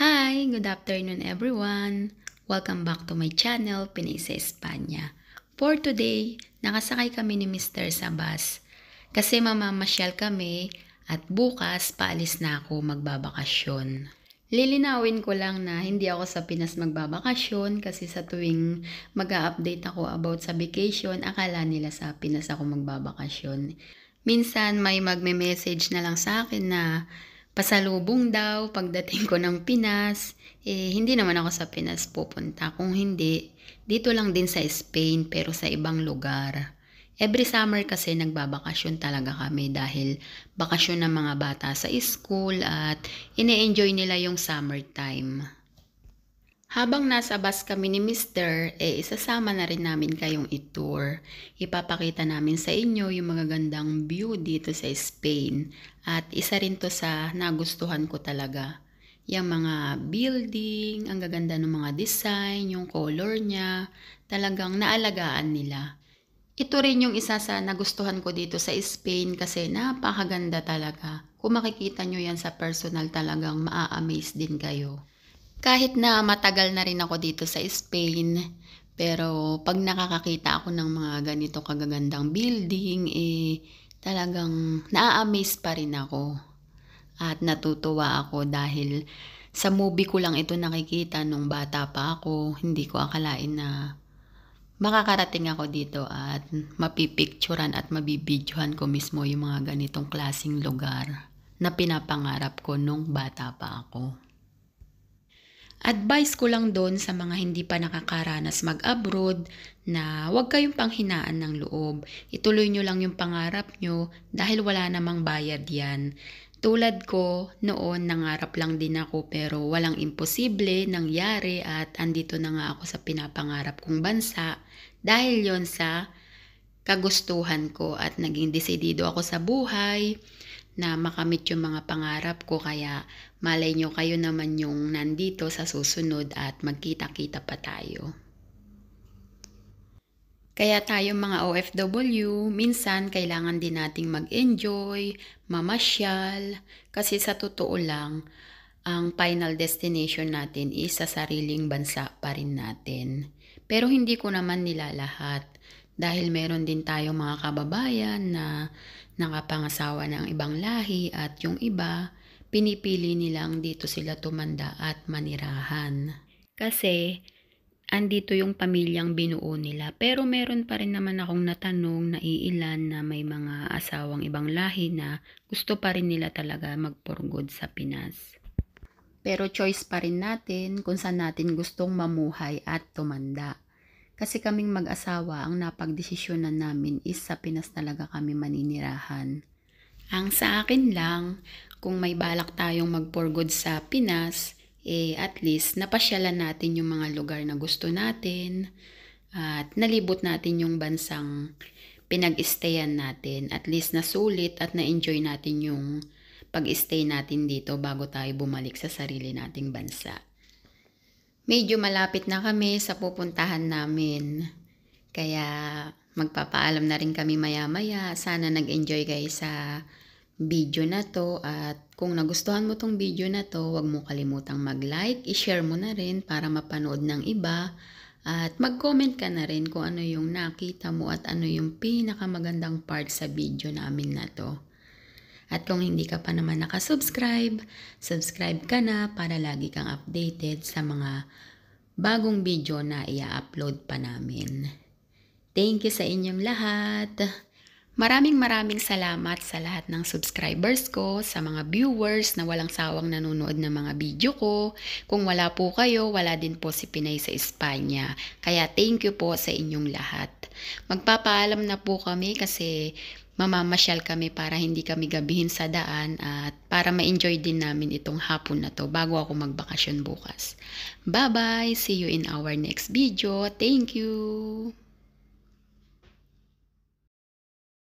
Hi! Good afternoon everyone! Welcome back to my channel, Pinay sa Espanya. For today, nakasakay kami ni Mr. Sabas bus. Kasi mamamasyal kami at bukas paalis na ako magbabakasyon. Lilinawin ko lang na hindi ako sa Pinas magbabakasyon kasi sa tuwing mag a update ako about sa vacation, akala nila sa Pinas ako magbabakasyon. Minsan may magme-message na lang sa akin na pasalubong daw pagdating ko ng Pinas. Eh, hindi naman ako sa Pinas pupunta. Kung hindi, dito lang din sa Spain pero sa ibang lugar. Every summer kasi nagbabakasyon talaga kami dahil bakasyon ng mga bata sa school at ine-enjoy nila yung summertime. Habang nasa bus kami ni Mr., eh isasama na rin namin kayong itour. Ipapakita namin sa inyo yung mga gandang view dito sa Spain. At isa rin to sa nagustuhan ko talaga. Yung mga building, ang gaganda ng mga design, yung color niya, talagang naalagaan nila. Ito rin yung isa sa nagustuhan ko dito sa Spain kasi napakaganda talaga. Kung makikita nyo yan sa personal talagang maa-amaze din kayo. Kahit na matagal na rin ako dito sa Spain, pero pag nakakakita ako ng mga ganito kagagandang building, eh talagang naa-amaze pa rin ako. At natutuwa ako dahil sa movie ko lang ito nakikita nung bata pa ako. Hindi ko akalain na makakarating ako dito at mapipicturan at mabibidyohan ko mismo yung mga ganitong klasing lugar na pinapangarap ko nung bata pa ako. Advice ko lang doon sa mga hindi pa nakakaranas mag-abroad na huwag kayong panghinaan ng loob. Ituloy nyo lang yung pangarap nyo dahil wala namang bayad yan. Tulad ko, noon nangarap lang din ako pero walang imposible nangyari at andito na nga ako sa pinapangarap kong bansa dahil yon sa kagustuhan ko at naging desidido ako sa buhay na makamit yung mga pangarap ko kaya malay nyo kayo naman yung nandito sa susunod at magkita-kita pa tayo. Kaya tayo mga OFW, minsan kailangan din nating mag-enjoy, mamasyal, kasi sa totoo lang, ang final destination natin is sa sariling bansa pa rin natin. Pero hindi ko naman nilalahat dahil meron din tayong mga kababayan na nakapangasawa ng ibang lahi at yung iba, pinipili nilang dito sila tumanda at manirahan. Kasi, andito yung pamilyang binuo nila. Pero meron pa rin naman akong natanong na iilan na may mga asawang ibang lahi na gusto pa rin nila talaga magpurgod sa Pinas. Pero choice pa rin natin kung saan natin gustong mamuhay at tumanda. Kasi kaming mag-asawa ang napagdesisyonan namin is sa Pinas talaga kami maninirahan. Ang sa akin lang, kung may balak tayong mag good sa Pinas, eh at least napasyalan natin yung mga lugar na gusto natin at nalibot natin yung bansang pinag-stayan natin. At least nasulit at na-enjoy natin yung pag-stay natin dito bago tayo bumalik sa sarili nating bansa medyo malapit na kami sa pupuntahan namin. Kaya magpapaalam na rin kami maya-maya. Sana nag-enjoy guys sa video na to at kung nagustuhan mo tong video na to, huwag mo kalimutang mag-like, i-share mo na rin para mapanood ng iba at mag-comment ka na rin kung ano yung nakita mo at ano yung pinakamagandang part sa video namin na to. At kung hindi ka pa naman nakasubscribe, subscribe ka na para lagi kang updated sa mga bagong video na i-upload pa namin. Thank you sa inyong lahat! Maraming maraming salamat sa lahat ng subscribers ko, sa mga viewers na walang sawang nanonood ng mga video ko. Kung wala po kayo, wala din po si Pinay sa Espanya. Kaya thank you po sa inyong lahat. Magpapaalam na po kami kasi mamamasyal kami para hindi kami gabihin sa daan at para ma-enjoy din namin itong hapon na to bago ako magbakasyon bukas. Bye-bye! See you in our next video. Thank you!